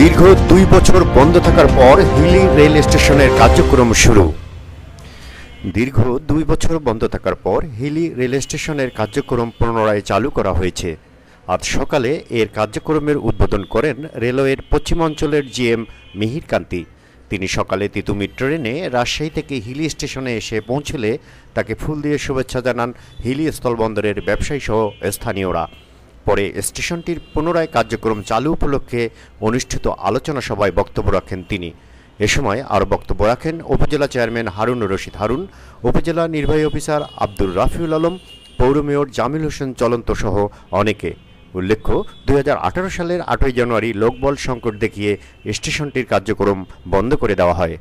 দীর্ঘ দুই বছর বন্ধ থাকার পর হিলি রেল স্টেশনের কার্যক্রম শুরু দীর্ঘ দুই বছর বন্ধ থাকার পর হিলি রেল স্টেশনের কার্যক্রম পুনরায় চালু করা হয়েছে আজ সকালে এর কার্যক্রমের উদ্বোধন করেন রেলওয়ের পশ্চিমাঞ্চলের জিএম মিহির কান্তি তিনি সকালে তিতুমির ট্রেনে রাজশাহী থেকে হিলি স্টেশনে এসে পৌঁছলে তাকে ফুল দিয়ে শুভেচ্ছা জানান হিলি স্থলবন্দরের ব্যবসায়ী সহ স্থানীয়রা পরে স্টেশনটির পুনরায় কার্যক্রম চালু উপলক্ষে অনুষ্ঠিত আলোচনা সভায় বক্তব্য রাখেন তিনি এ সময় আরও বক্তব্য রাখেন উপজেলা চেয়ারম্যান হারুন রশিদ হারুন উপজেলা নির্বাহী অফিসার আব্দুর রাফিউল আলম পৌর মেয়র জামিল হোসেন চলন্ত সহ অনেকে উল্লেখ্য দুই সালের আটই জানুয়ারি লোকবল সংকট দেখিয়ে স্টেশনটির কার্যক্রম বন্ধ করে দেওয়া হয়